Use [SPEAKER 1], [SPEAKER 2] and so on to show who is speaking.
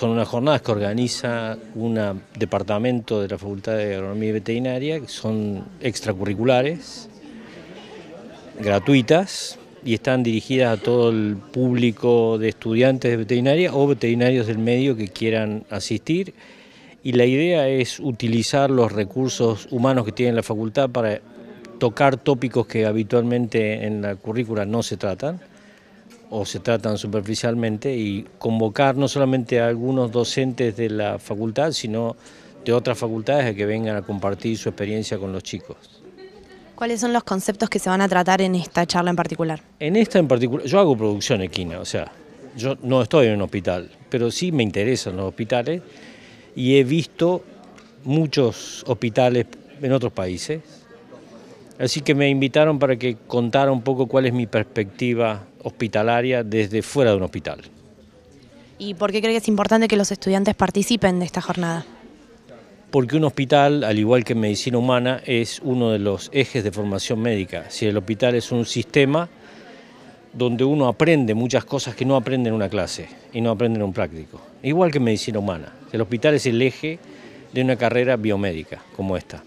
[SPEAKER 1] Son unas jornadas que organiza un departamento de la Facultad de Agronomía y Veterinaria, que son extracurriculares, gratuitas, y están dirigidas a todo el público de estudiantes de veterinaria o veterinarios del medio que quieran asistir. Y la idea es utilizar los recursos humanos que tiene la facultad para tocar tópicos que habitualmente en la currícula no se tratan o se tratan superficialmente y convocar no solamente a algunos docentes de la facultad, sino de otras facultades a que vengan a compartir su experiencia con los chicos.
[SPEAKER 2] ¿Cuáles son los conceptos que se van a tratar en esta charla en particular?
[SPEAKER 1] En esta en particular, yo hago producción equina, o sea, yo no estoy en un hospital, pero sí me interesan los hospitales y he visto muchos hospitales en otros países Así que me invitaron para que contara un poco cuál es mi perspectiva hospitalaria desde fuera de un hospital.
[SPEAKER 2] ¿Y por qué cree que es importante que los estudiantes participen de esta jornada?
[SPEAKER 1] Porque un hospital, al igual que medicina humana, es uno de los ejes de formación médica. Si el hospital es un sistema donde uno aprende muchas cosas que no aprende en una clase y no aprende en un práctico. Igual que medicina humana. El hospital es el eje de una carrera biomédica como esta.